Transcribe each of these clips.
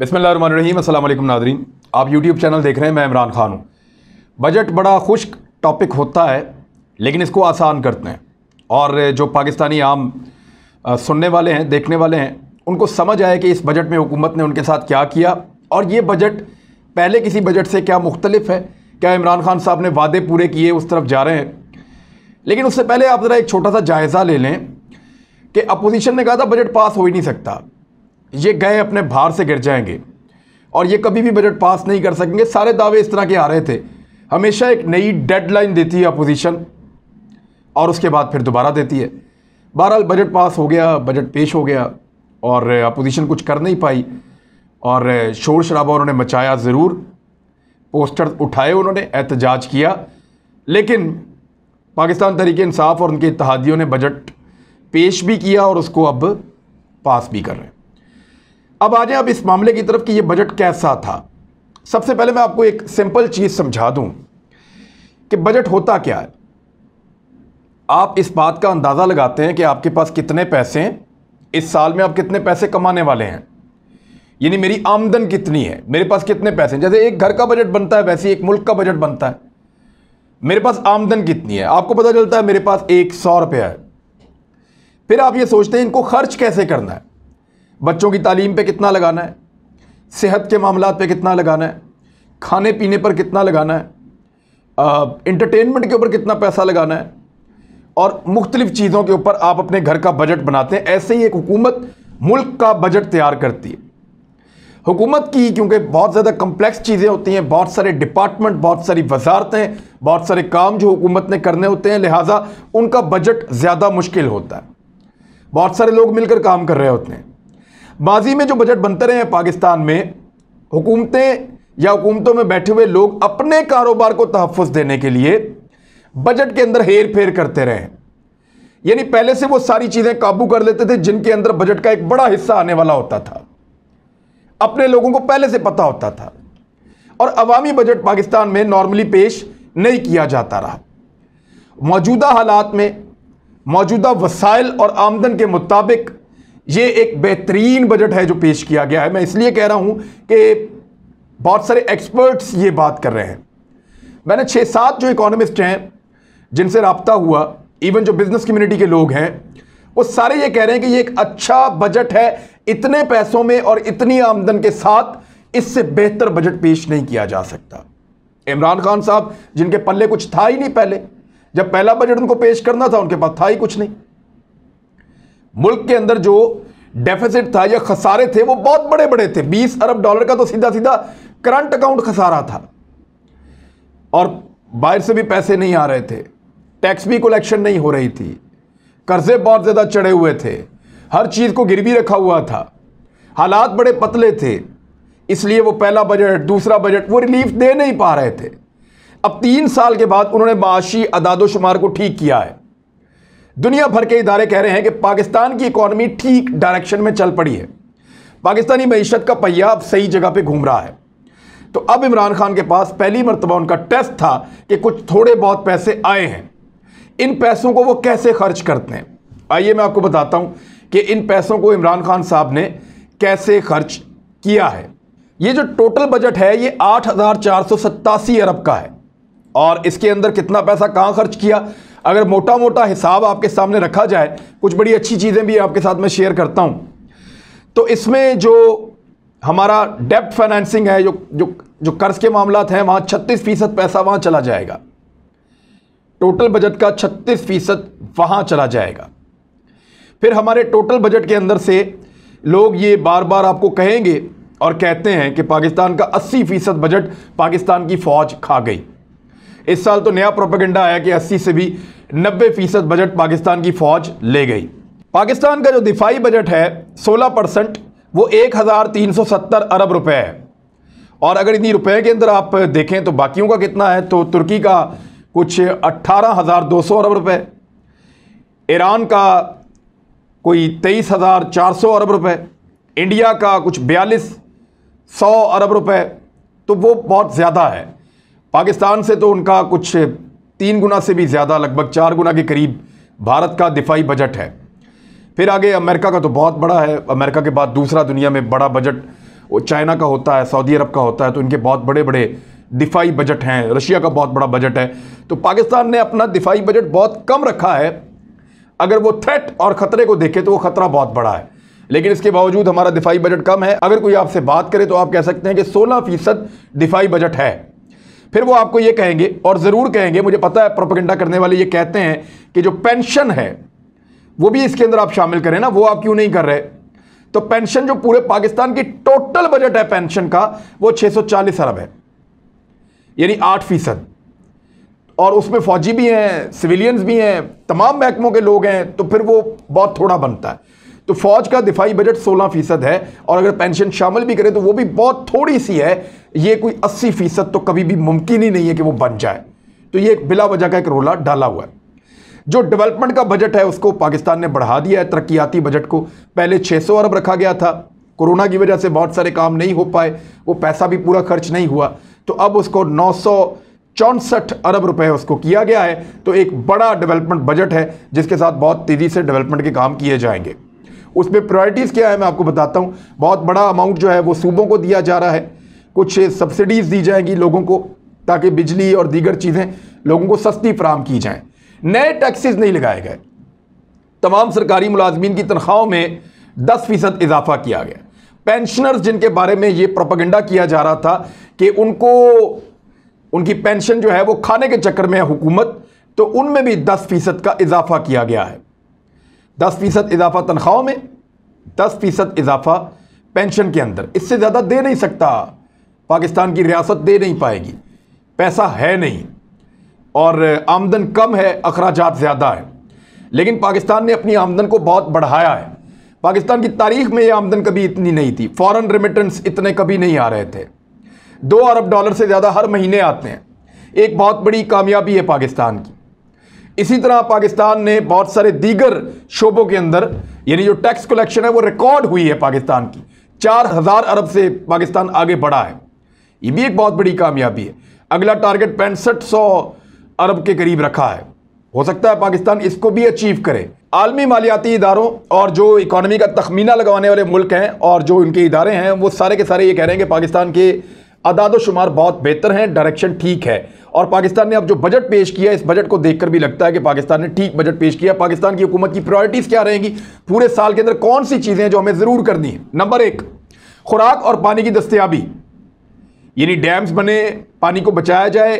बिसमीम अल्लाम नादरीन आप यूट्यूब चैनल देख रहे हैं मैं इमरान खान हूँ बजट बड़ा खुश्क टॉपिक होता है लेकिन इसको आसान करते हैं और जो पाकिस्तानी आम सुनने वाले हैं देखने वाले हैं उनको समझ आए कि इस बजट में हुकूमत ने उनके साथ क्या किया और ये बजट पहले किसी बजट से क्या मुख्तलिफ है क्या इमरान खान साहब ने वादे पूरे किए उस तरफ जा रहे हैं लेकिन उससे पहले आप ज़रा एक छोटा सा जायज़ा ले लें कि अपोजिशन ने कहा था बजट पास हो ही नहीं सकता ये गए अपने भार से गिर जाएंगे और ये कभी भी बजट पास नहीं कर सकेंगे सारे दावे इस तरह के आ रहे थे हमेशा एक नई डेडलाइन देती है अपोजिशन और उसके बाद फिर दोबारा देती है बहरहाल बजट पास हो गया बजट पेश हो गया और अपोजिशन कुछ कर नहीं पाई और शोर शराबा उन्होंने मचाया ज़रूर पोस्टर उठाए उन्होंने एहतजाज किया लेकिन पाकिस्तान तरीके इंसाफ और उनके इतिहादियों ने बजट पेश भी किया और उसको अब पास भी कर रहे हैं अब आ जाए अब इस मामले की तरफ कि ये बजट कैसा था सबसे पहले मैं आपको एक सिंपल चीज़ समझा दूं कि बजट होता क्या है आप इस बात का अंदाज़ा लगाते हैं कि आपके पास कितने पैसे हैं इस साल में आप कितने पैसे कमाने वाले हैं यानी मेरी आमदन कितनी है मेरे पास कितने पैसे हैं जैसे एक घर का बजट बनता है वैसे एक मुल्क का बजट बनता है मेरे पास आमदन कितनी है आपको पता चलता है मेरे पास एक सौ रुपया है फिर आप ये सोचते हैं इनको खर्च कैसे करना है बच्चों की तालीम पे कितना लगाना है सेहत के मामला पे कितना लगाना है खाने पीने पर कितना लगाना है इंटरटेनमेंट के ऊपर कितना पैसा लगाना है और मुख्तलिफ़ चीज़ों के ऊपर आप अपने घर का बजट बनाते हैं ऐसे ही एक हुकूमत मुल्क का बजट तैयार करती है हुकूमत की क्योंकि बहुत ज़्यादा कम्प्लेक्स चीज़ें होती हैं बहुत सारे डिपार्टमेंट बहुत सारी वजारतें बहुत सारे काम जो हुकूमत ने करने होते हैं लिहाजा उनका बजट ज़्यादा मुश्किल होता है बहुत सारे लोग मिलकर काम कर रहे होते हैं माजी में जो बजट बनते रहे हैं पाकिस्तान में हुकूमतें या हुकूमतों में बैठे हुए लोग अपने कारोबार को तहफ़ देने के लिए बजट के अंदर हेर फेर करते रहे यानी पहले से वो सारी चीज़ें काबू कर लेते थे जिनके अंदर बजट का एक बड़ा हिस्सा आने वाला होता था अपने लोगों को पहले से पता होता था और अवामी बजट पाकिस्तान में नॉर्मली पेश नहीं किया जाता रहा मौजूदा हालात में मौजूदा वसाइल और आमदन के मुताबिक ये एक बेहतरीन बजट है जो पेश किया गया है मैं इसलिए कह रहा हूं कि बहुत सारे एक्सपर्ट्स ये बात कर रहे हैं मैंने छः सात जो इकोनॉमिस्ट हैं जिनसे रबता हुआ इवन जो बिजनेस कम्युनिटी के लोग हैं वो सारे ये कह रहे हैं कि ये एक अच्छा बजट है इतने पैसों में और इतनी आमदन के साथ इससे बेहतर बजट पेश नहीं किया जा सकता इमरान खान साहब जिनके पल्ले कुछ था ही नहीं पहले जब पहला बजट उनको पेश करना था उनके पास था ही कुछ नहीं मुल्क के अंदर जो डेफिसिट था या खसारे थे वो बहुत बड़े बड़े थे 20 अरब डॉलर का तो सीधा सीधा करंट अकाउंट खसारा था और बाहर से भी पैसे नहीं आ रहे थे टैक्स भी कलेक्शन नहीं हो रही थी कर्जे बहुत ज़्यादा चढ़े हुए थे हर चीज़ को गिरवी रखा हुआ था हालात बड़े पतले थे इसलिए वो पहला बजट दूसरा बजट वो रिलीफ दे नहीं पा रहे थे अब तीन साल के बाद उन्होंने माशी अदादोशुमार को ठीक किया है दुनिया भर के इदारे कह रहे हैं कि पाकिस्तान की इकॉनमी ठीक डायरेक्शन में चल पड़ी है पाकिस्तानी मीशत का पहिया अब सही जगह पे घूम रहा है तो अब इमरान खान के पास पहली मरतबा उनका टेस्ट था कि कुछ थोड़े बहुत पैसे आए हैं इन पैसों को वो कैसे खर्च करते हैं आइए मैं आपको बताता हूँ कि इन पैसों को इमरान खान साहब ने कैसे खर्च किया है ये जो टोटल बजट है ये आठ अरब का है और इसके अंदर कितना पैसा कहाँ खर्च किया अगर मोटा मोटा हिसाब आपके सामने रखा जाए कुछ बड़ी अच्छी चीज़ें भी आपके साथ में शेयर करता हूँ तो इसमें जो हमारा डेप्ट फाइनेंसिंग है जो जो जो कर्ज के मामला हैं वहाँ छत्तीस फीसद पैसा वहाँ चला जाएगा टोटल बजट का छत्तीस फीसद वहाँ चला जाएगा फिर हमारे टोटल बजट के अंदर से लोग ये बार बार आपको कहेंगे और कहते हैं कि पाकिस्तान का 80 फीसद बजट पाकिस्तान की फ़ौज खा गई इस साल तो नया प्रोपेगेंडा आया कि 80 से भी 90 फीसद बजट पाकिस्तान की फौज ले गई पाकिस्तान का जो दिफाई बजट है 16 परसेंट वो 1370 अरब रुपए है और अगर इतनी रुपए के अंदर आप देखें तो बाकियों का कितना है तो तुर्की का कुछ 18,200 अरब रुपए ईरान का कोई 23,400 अरब रुपए इंडिया का कुछ बयालीस सौ अरब रुपए तो वो बहुत ज़्यादा है पाकिस्तान से तो उनका कुछ तीन गुना से भी ज़्यादा लगभग चार गुना के करीब भारत का दिफाई बजट है फिर आगे अमेरिका का तो बहुत बड़ा है अमेरिका के बाद दूसरा दुनिया में बड़ा बजट वो चाइना का होता है सऊदी अरब का होता है तो इनके बहुत बड़े बड़े दिफाई बजट हैं रशिया का बहुत बड़ा बजट है तो पाकिस्तान ने अपना दिफाई बजट बहुत कम रखा है अगर वो थ्रेट और ख़तरे को देखे तो वो ख़तरा बहुत बड़ा है लेकिन इसके बावजूद हमारा दिफाई बजट कम है अगर कोई आपसे बात करे तो आप कह सकते हैं कि सोलह फीसद दिफाई बजट है फिर वो आपको ये कहेंगे और ज़रूर कहेंगे मुझे पता है प्रोपोगेंडा करने वाले ये कहते हैं कि जो पेंशन है वो भी इसके अंदर आप शामिल करें ना वो आप क्यों नहीं कर रहे तो पेंशन जो पूरे पाकिस्तान की टोटल बजट है पेंशन का वो 640 अरब है यानी आठ फीसद और उसमें फौजी भी हैं सिविलियंस भी हैं तमाम महकमों के लोग हैं तो फिर वो बहुत थोड़ा बनता है तो फौज का दिफाई बजट 16 फीसद है और अगर पेंशन शामिल भी करें तो वो भी बहुत थोड़ी सी है ये कोई 80 फीसद तो कभी भी मुमकिन ही नहीं है कि वो बन जाए तो ये एक बिला वजह का एक रोला डाला हुआ है जो डेवलपमेंट का बजट है उसको पाकिस्तान ने बढ़ा दिया है तरक्याती बजट को पहले छः अरब रखा गया था कोरोना की वजह से बहुत सारे काम नहीं हो पाए वो पैसा भी पूरा खर्च नहीं हुआ तो अब उसको नौ चौंसठ अरब रुपए उसको किया गया है तो एक बड़ा डेवलपमेंट बजट है जिसके साथ बहुत तेज़ी से डेवलपमेंट के काम किए जाएंगे उसमें प्रायोरिटीज़ क्या है मैं आपको बताता हूँ बहुत बड़ा अमाउंट जो है वो सूबों को दिया जा रहा है कुछ सब्सिडीज़ दी जाएंगी लोगों को ताकि बिजली और दीगर चीज़ें लोगों को सस्ती फ्राहम की जाएँ नए टैक्सेस नहीं लगाए गए तमाम सरकारी मुलाजमीन की तनख्वाहों में दस फ़ीसद इजाफा किया गया पेंशनर्स जिनके बारे में ये प्रोपागेंडा किया जा रहा था कि उनको उनकी पेंशन जो है वो खाने के चक्कर में है हुकूमत तो उनमें भी दस फ़ीसद का इजाफा किया गया है दस फीसद इजाफा तनख्वाहों में दस फीसद इजाफा पेंशन के अंदर इससे ज़्यादा दे नहीं सकता पाकिस्तान की रियासत दे नहीं पाएगी पैसा है नहीं और आमदन कम है अखराज ज़्यादा है लेकिन पाकिस्तान ने अपनी आमदन को बहुत बढ़ाया है पाकिस्तान की तारीख में ये आमदन कभी इतनी नहीं थी फॉरेन रेमिटेंस इतने कभी नहीं आ रहे थे दो अरब डॉलर से ज़्यादा हर महीने आते हैं एक बहुत बड़ी कामयाबी है पाकिस्तान की इसी तरह पाकिस्तान ने बहुत सारे दीगर शोबों के अंदर यानी जो टैक्स कलेक्शन है वो रिकॉर्ड हुई है पाकिस्तान की चार हज़ार अरब से पाकिस्तान आगे बढ़ा है ये भी एक बहुत बड़ी कामयाबी है अगला टारगेट पैंसठ सौ अरब के करीब रखा है हो सकता है पाकिस्तान इसको भी अचीव करे आलमी मालियाती इदारों और जो इकानमी का तखमीना लगवाने वाले मुल्क हैं और जो उनके इदारे हैं वो सारे के सारे ये कह रहे हैं कि पाकिस्तान के अदाद शुमार बहुत बेहतर हैं डायरेक्शन ठीक है और पाकिस्तान ने अब जो बजट पेश किया इस बजट को देखकर भी लगता है कि पाकिस्तान ने ठीक बजट पेश किया पाकिस्तान की हुकूमत की प्रायोरिटीज़ क्या रहेंगी पूरे साल के अंदर कौन सी चीज़ें हैं जो हमें ज़रूर करनी है नंबर एक खुराक और पानी की दस्तियाबी यानी डैम्स बने पानी को बचाया जाए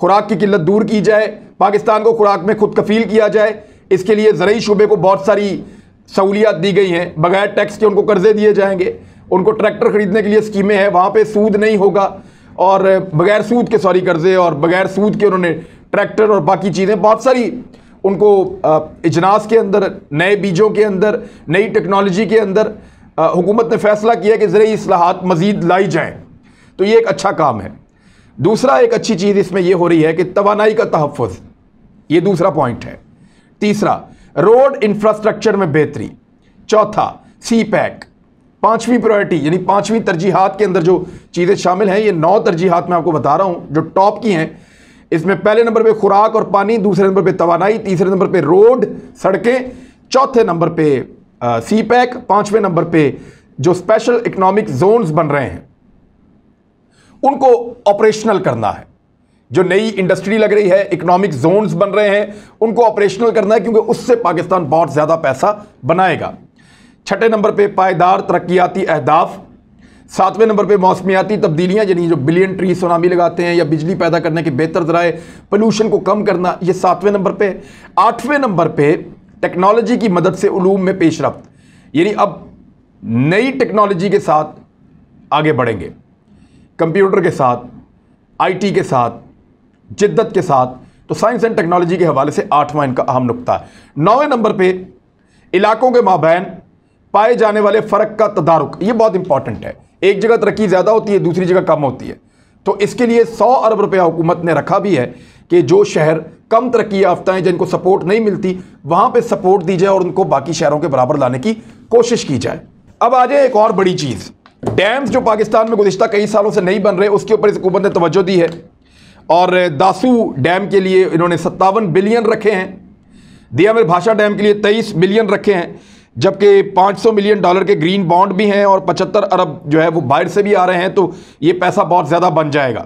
खुराक की किल्लत दूर की जाए पाकिस्तान को खुराक में खुद कफील किया जाए इसके लिए ज़रूरी शुबे को बहुत सारी सहूलियात दी गई हैं बगैर टैक्स के उनको कर्जे दिए जाएंगे उनको ट्रैक्टर ख़रीदने के लिए स्कीमें हैं वहाँ पे सूद नहीं होगा और बगैर सूद के सॉरी कर्ज़े और बगैर सूद के उन्होंने ट्रैक्टर और बाकी चीज़ें बहुत सारी उनको इजनास के अंदर नए बीजों के अंदर नई टेक्नोलॉजी के अंदर हुकूमत ने फैसला किया कि ज़रिए असलाहत मज़ीद लाई जाएँ तो ये एक अच्छा काम है दूसरा एक अच्छी चीज़ इसमें यह हो रही है कि तोानाई का तहफ़ ये दूसरा पॉइंट है तीसरा रोड इंफ्रास्ट्रक्चर में बेहतरी चौथा सी पैक पांचवी प्रायोरिटी यानी पांचवी तरजीहत के अंदर जो चीज़ें शामिल हैं ये नौ तरजीहत मैं आपको बता रहा हूँ जो टॉप की हैं इसमें पहले नंबर पे खुराक और पानी दूसरे नंबर पे तोानाई तीसरे नंबर पे रोड सड़कें चौथे नंबर पे सी पैक पाँचवें नंबर पे जो स्पेशल इकोनॉमिक जोन्स बन रहे हैं उनको ऑपरेशनल करना है जो नई इंडस्ट्री लग रही है इकोनॉमिक जोन्स बन रहे हैं उनको ऑपरेशनल करना है क्योंकि उससे पाकिस्तान बहुत ज़्यादा पैसा बनाएगा छठे नंबर पे पायदार तरक्याती अहदाफ सातवें नंबर पे मौसमियाती तब्दीलियाँ यानी जो बिलियन ट्री सोनामी लगाते हैं या बिजली पैदा करने के बेहतर ज़राए पलूशन को कम करना ये सातवें नंबर पे आठवें नंबर पे टेक्नोलॉजी की मदद से उलूम में पेश रफ्त यानी अब नई टेक्नोलॉजी के साथ आगे बढ़ेंगे कंप्यूटर के साथ टी के साथ जिद्दत के साथ तो साइंस एंड टेक्नोलॉजी के हवाले से आठवां इनका अहम नुकता है नौवें नंबर पर इलाकों के माबैन पाए जाने वाले फ़र्क का तदारुक ये बहुत इंपॉर्टेंट है एक जगह तरक्की ज़्यादा होती है दूसरी जगह कम होती है तो इसके लिए सौ अरब रुपया हुकूमत ने रखा भी है कि जो शहर कम तरक्की याफ्ता हैं जिनको सपोर्ट नहीं मिलती वहाँ पर सपोर्ट दी जाए और उनको बाकी शहरों के बराबर लाने की कोशिश की जाए अब आ जाए एक और बड़ी चीज़ डैम्स जो पाकिस्तान में गुजशत कई सालों से नहीं बन रहे उसके ऊपर इस हुकूमत ने तोज्जो दी है और दासू डैम के लिए इन्होंने सत्तावन बिलियन रखे हैं दिया भाषा डैम के लिए तेईस बिलियन रखे हैं जबकि 500 मिलियन डॉलर के ग्रीन बॉन्ड भी हैं और 75 अरब जो है वो बाहर से भी आ रहे हैं तो ये पैसा बहुत ज़्यादा बन जाएगा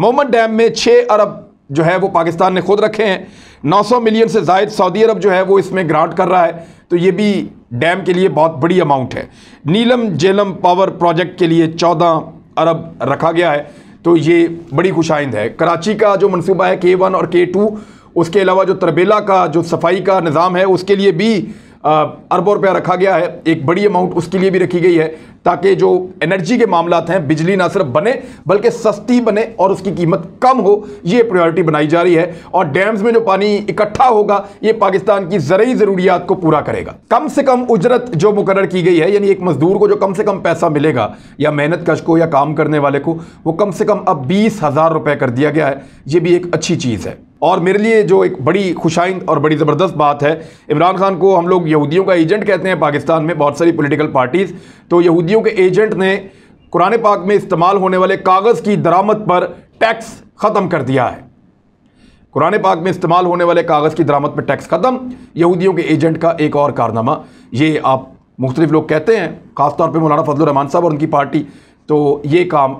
मोहम्मद डैम में 6 अरब जो है वो पाकिस्तान ने खुद रखे हैं 900 मिलियन से जायद सऊदी अरब जो है वो इसमें ग्रांट कर रहा है तो ये भी डैम के लिए बहुत बड़ी अमाउंट है नीलम जेलम पावर प्रोजेक्ट के लिए चौदह अरब रखा गया है तो ये बड़ी खुशाइंद है कराची का जो मनसूबा है के वन और के टू उसके अलावा जो तरबेला का जो सफाई का निज़ाम है उसके लिए भी अरबों रुपया रखा गया है एक बड़ी अमाउंट उसके लिए भी रखी गई है ताकि जो एनर्जी के मामला हैं बिजली ना सिर्फ बने बल्कि सस्ती बने और उसकी कीमत कम हो ये प्रायोरिटी बनाई जा रही है और डैम्स में जो पानी इकट्ठा होगा ये पाकिस्तान की ज़रूरी ज़रूरियात को पूरा करेगा कम से कम उजरत जो मुकर की गई है यानी एक मज़दूर को जो कम से कम पैसा मिलेगा या मेहनत कश को या काम करने वाले को वो कम से कम अब बीस हज़ार रुपये कर दिया गया है ये भी एक अच्छी चीज़ है और मेरे लिए जो एक बड़ी खुशाइंद और बड़ी ज़बरदस्त बात है इमरान खान को हम लोग यहूदियों का एजेंट कहते हैं पाकिस्तान में बहुत सारी पोलिटिकल पार्टीज़ तो यहूदियों के एजेंट ने कुरान पाक में इस्तेमाल होने वाले कागज़ की दरामद पर टैक्स ख़त्म कर दिया है कुरान पाक में इस्तेमाल होने वाले कागज़ की दरामद पर टैक्स ख़त्म यहूदियों के एजेंट का एक और कारनामा ये आप मुख्तलिफ लोग कहते हैं ख़ासतौर पर मौलाना फजल रहमान साहब और उनकी पार्टी तो ये काम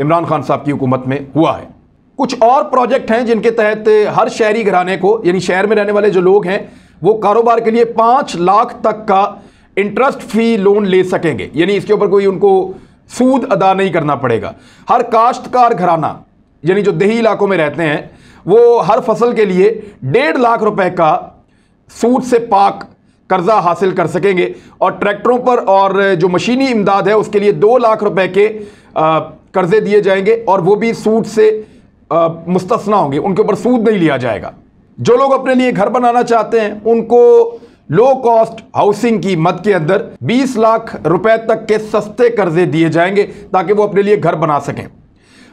इमरान खान साहब की हुकूमत में हुआ है कुछ और प्रोजेक्ट हैं जिनके तहत हर शहरी घराने को यानी शहर में रहने वाले जो लोग हैं वो कारोबार के लिए पाँच लाख तक का इंटरेस्ट फ्री लोन ले सकेंगे यानी इसके ऊपर कोई उनको सूद अदा नहीं करना पड़ेगा हर काश्तकार घराना यानी जो दही इलाकों में रहते हैं वो हर फसल के लिए डेढ़ लाख रुपए का सूद से पाक कर्जा हासिल कर सकेंगे और ट्रैक्टरों पर और जो मशीनी इमदाद है उसके लिए दो लाख रुपए के कर्जे दिए जाएंगे और वो भी सूद से मुस्तना होंगे उनके ऊपर सूद नहीं लिया जाएगा जो लोग अपने लिए घर बनाना चाहते हैं उनको लो कॉस्ट हाउसिंग की मद के अंदर 20 लाख रुपए तक के सस्ते कर्जे दिए जाएंगे ताकि वो अपने लिए घर बना सकें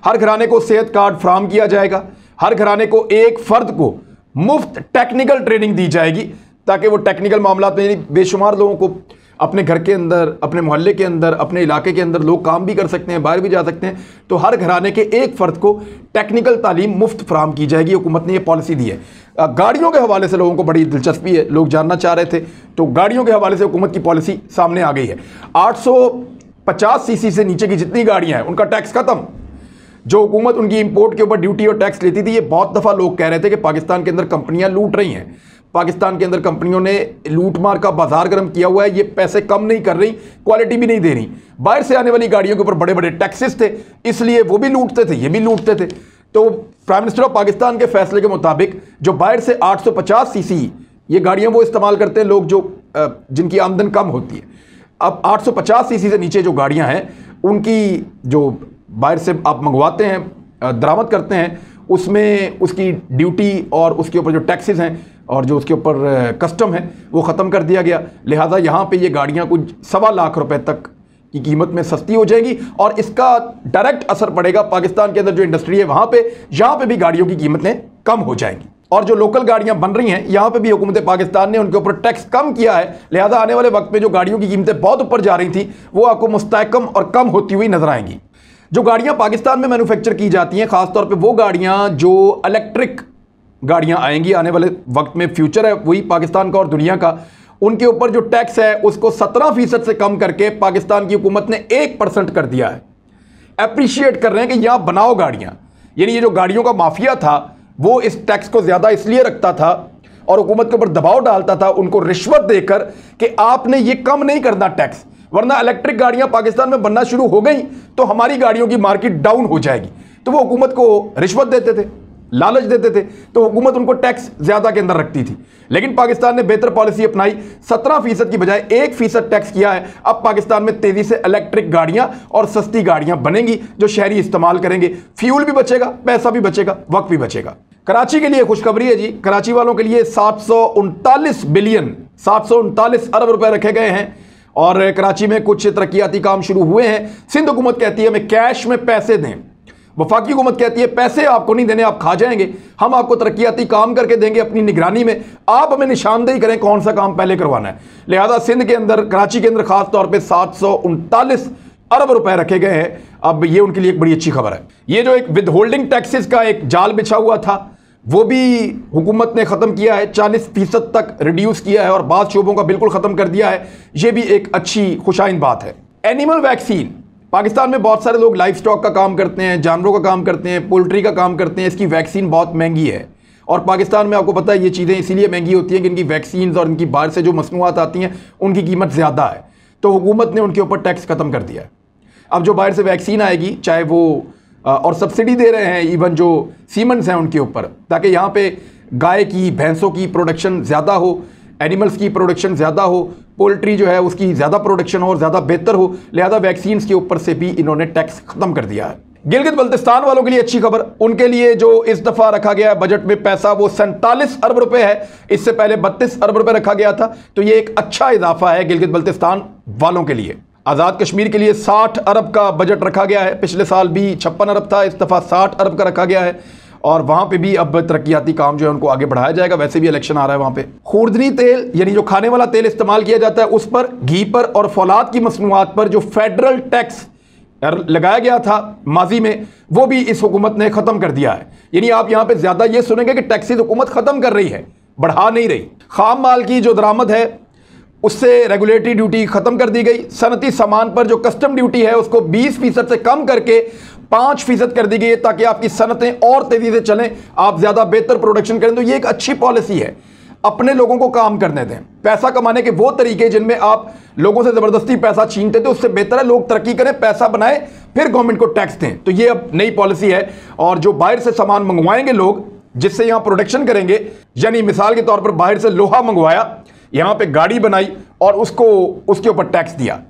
हर घराने को सेहत कार्ड फ्राहम किया जाएगा हर घराने को एक फर्द को मुफ्त टेक्निकल ट्रेनिंग दी जाएगी ताकि वो टेक्निकल मामला में बेशुमार लोगों को अपने घर के अंदर अपने मोहल्ले के अंदर अपने इलाके के अंदर लोग काम भी कर सकते हैं बाहर भी जा सकते हैं तो हर घराने के एक फ़र्द को टेक्निकल तालीम मुफ्त फ्राहम की जाएगी हुकूमत ने यह पॉलिसी दी है गाड़ियों के हवाले से लोगों को बड़ी दिलचस्पी है लोग जानना चाह रहे थे तो गाड़ियों के हवाले से हुकूमत की पॉलिसी सामने आ गई है आठ सौ से नीचे की जितनी गाड़ियाँ हैं उनका टैक्स ख़त्म जो हुकूमत उनकी इंपोर्ट के ऊपर ड्यूटी और टैक्स लेती थी ये बहुत दफ़ा लोग कह रहे थे कि पाकिस्तान के अंदर कंपनियाँ लूट रही हैं पाकिस्तान के अंदर कंपनियों ने लूटमार का बाजार गर्म किया हुआ है ये पैसे कम नहीं कर रही क्वालिटी भी नहीं दे रही बाहर से आने वाली गाड़ियों के ऊपर बड़े बड़े टैक्सेस थे इसलिए वो भी लूटते थे ये भी लूटते थे तो प्राइम मिनिस्टर ऑफ पाकिस्तान के फैसले के मुताबिक जो बाहर से आठ सीसी ये गाड़ियाँ वो इस्तेमाल करते हैं लोग जो जिनकी आमदन कम होती है अब आठ सीसी से नीचे जो गाड़ियाँ हैं उनकी जो बाहर से आप मंगवाते हैं दरामद करते हैं उसमें उसकी ड्यूटी और उसके ऊपर जो टैक्सेस हैं और जो उसके ऊपर कस्टम है वो ख़त्म कर दिया गया लिहाजा यहाँ पे ये गाड़ियाँ कुछ सवा लाख रुपए तक की कीमत में सस्ती हो जाएगी और इसका डायरेक्ट असर पड़ेगा पाकिस्तान के अंदर जो इंडस्ट्री है वहाँ पर यहाँ पर भी गाड़ियों की कीमतें कम हो जाएंगी और जो लोकल गाड़ियाँ बन रही हैं यहाँ पे भी हुकूमत पाकिस्तान ने उनके ऊपर टैक्स कम किया है लिहाजा आने वाले वक्त में जो गाड़ियों की कीमतें बहुत ऊपर जा रही थी वो आपको मुस्तकम और कम होती हुई नजर आएंगी जो गाड़ियाँ पाकिस्तान में मैनुफेक्चर की जाती हैं खासतौर पर वो गाड़ियाँ जो इलेक्ट्रिक गाड़ियाँ आएंगी आने वाले वक्त में फ्यूचर है वही पाकिस्तान का और दुनिया का उनके ऊपर जो टैक्स है उसको सत्रह फीसद से कम करके पाकिस्तान की हुकूमत ने एक परसेंट कर दिया है अप्रिशिएट कर रहे हैं कि यहाँ बनाओ गाड़ियाँ यानी ये जो गाड़ियों का माफिया था वो इस टैक्स को ज़्यादा इसलिए रखता था और हुकूमत के ऊपर दबाव डालता था उनको रिश्वत देकर कि आपने ये कम नहीं करना टैक्स वरना इलेक्ट्रिक गाड़ियां पाकिस्तान में बनना शुरू हो गई तो हमारी गाड़ियों की मार्केट डाउन हो जाएगी तो वो हुकूमत को रिश्वत देते थे लालच देते थे तो हुकूमत उनको टैक्स ज़्यादा के अंदर रखती थी लेकिन पाकिस्तान ने बेहतर पॉलिसी अपनाई सत्रह फीसद की बजाय एक फीसद टैक्स किया है अब पाकिस्तान में तेज़ी से इलेक्ट्रिक गाड़ियां और सस्ती गाड़ियां बनेंगी जो शहरी इस्तेमाल करेंगे फ्यूल भी बचेगा पैसा भी बचेगा वक्त भी बचेगा कराची के लिए खुशखबरी है जी कराची वालों के लिए सात बिलियन सात अरब रुपए रखे गए हैं और कराची में कुछ तरक्याती काम शुरू हुए हैं सिंध हुकूमत कहती है हमें कैश में पैसे दें वफाकी हुकूमत कहती है पैसे आपको नहीं देने आप खा जाएंगे हम आपको तरक्याती काम करके देंगे अपनी निगरानी में आप हमें निशानदेही करें कौन सा काम पहले करवाना है लिहाजा सिंध के अंदर कराची के अंदर खास तौर पर सात सौ उनतालीस अरब रुपए रखे गए हैं अब ये उनके लिए एक बड़ी अच्छी खबर है ये जो एक विद होल्डिंग टैक्सेस का एक जाल बिछा हुआ था वो भी हुकूमत ने ख़त्म किया है चालीस फीसद तक रिड्यूस किया है और बाद शोबों का बिल्कुल ख़त्म कर दिया है ये भी एक अच्छी खुशाइन बात है एनिमल वैक्सीन पाकिस्तान में बहुत सारे लोग लाइफ स्टॉक का काम करते हैं जानवरों का काम करते हैं पोल्ट्री का काम करते हैं इसकी वैक्सीन बहुत महंगी है और पाकिस्तान में आपको पता है ये चीज़ें इसीलिए महंगी होती हैं कि इनकी वैक्सीन और इनकी बाहर से जो मसनूआत आती हैं उनकी कीमत ज़्यादा है तो हुकूमत ने उनके ऊपर टैक्स ख़त्म कर दिया है अब जो बाहर से वैक्सीन आएगी चाहे वो और सब्सिडी दे रहे हैं इवन जो सीमेंट्स हैं उनके ऊपर ताकि यहाँ पर गाय की भैंसों की प्रोडक्शन ज़्यादा हो एनिमल्स की प्रोडक्शन ज़्यादा हो पोल्ट्री जो है उसकी ज़्यादा प्रोडक्शन हो और ज़्यादा बेहतर हो लिहाजा वैक्सीन के ऊपर से भी इन्होंने टैक्स ख़त्म कर दिया है गिलगित बल्तिस्तान वालों के लिए अच्छी खबर उनके लिए जो इस दफ़ा रखा गया है बजट में पैसा वो सैंतालीस अरब रुपए है इससे पहले बत्तीस अरब रुपए रखा गया था तो ये एक अच्छा इजाफा है गिलगित बल्तिस्तान वालों के लिए आज़ाद कश्मीर के लिए 60 अरब का बजट रखा गया है पिछले साल भी छप्पन अरब था इस दफ़ा साठ अरब का रखा गया है और वहां पर भी अब तरक्याती काम जो है उनको आगे बढ़ाया जाएगा वैसे भी इलेक्शन आ रहा है वहां पर खुर्दनी तेल यानी जो खाने वाला तेल इस्तेमाल किया जाता है उस पर घी पर और फौलाद की मसनूआत पर जो फेडरल टैक्स लगाया गया था माजी में वो भी इस हुकूमत ने ख़त्म कर दिया है यानी आप यहाँ पे ज़्यादा ये सुनेंगे कि टैक्सी हुकूमत ख़त्म कर रही है बढ़ा नहीं रही खाम माल की जो दरामद है उससे रेगुलेटरी ड्यूटी ख़त्म कर दी गई सनती सामान पर जो कस्टम ड्यूटी है उसको 20 फीसद से कम करके पाँच फीसद कर दी गई है ताकि आपकी सनतें और तेज़ी से चलें आप ज़्यादा बेहतर प्रोडक्शन करें तो ये एक अच्छी पॉलिसी है अपने लोगों को काम करने दें पैसा कमाने के वो तरीके जिनमें आप लोगों से ज़बरदस्ती पैसा छीनते थे उससे बेहतर है लोग तरक्की करें पैसा बनाएं फिर गवर्नमेंट को टैक्स दें तो ये अब नई पॉलिसी है और जो बाहर से सामान मंगवाएंगे लोग जिससे यहाँ प्रोडक्शन करेंगे यानी मिसाल के तौर पर बाहर से लोहा मंगवाया यहाँ पे गाड़ी बनाई और उसको उसके ऊपर टैक्स दिया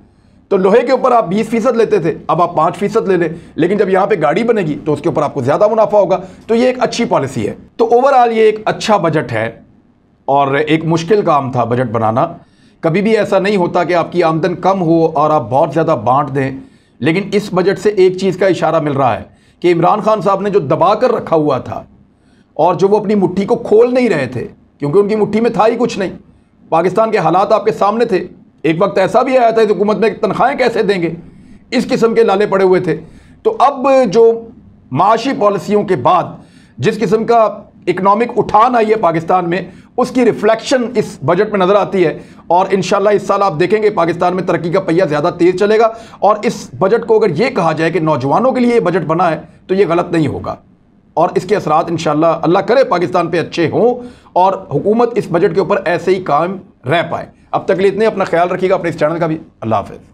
तो लोहे के ऊपर आप 20 फीसद लेते थे अब आप 5 फीसद ले लें लेकिन जब यहाँ पे गाड़ी बनेगी तो उसके ऊपर आपको ज़्यादा मुनाफा होगा तो ये एक अच्छी पॉलिसी है तो ओवरऑल ये एक अच्छा बजट है और एक मुश्किल काम था बजट बनाना कभी भी ऐसा नहीं होता कि आपकी आमदन कम हो और आप बहुत ज़्यादा बांट दें लेकिन इस बजट से एक चीज़ का इशारा मिल रहा है कि इमरान खान साहब ने जो दबा कर रखा हुआ था और जो वो अपनी मुट्ठी को खोल नहीं रहे थे क्योंकि उनकी मुट्ठी में था ही कुछ नहीं पाकिस्तान के हालात आपके सामने थे एक वक्त ऐसा भी आया था इस हुकूमत में तनख्वाहें कैसे देंगे इस किस्म के लाले पड़े हुए थे तो अब जो माशी पॉलिसियों के बाद जिस किस्म का इकनॉमिक उठान आई है पाकिस्तान में उसकी रिफ्लेक्शन इस बजट में नज़र आती है और इन इस साल आप देखेंगे पाकिस्तान में तरक्की का पहिया ज़्यादा तेज़ चलेगा और इस बजट को अगर ये कहा जाए कि नौजवानों के लिए ये बजट बना है तो ये गलत नहीं होगा और इसके असरात इन अल्लाह करे पाकिस्तान पर अच्छे हों और हुकूमत इस बजट के ऊपर ऐसे ही काम रह पाए अब तक लिए इतने अपना ख्याल रखिएगा अपने इस चैनल का भी अल्लाह हाफिज़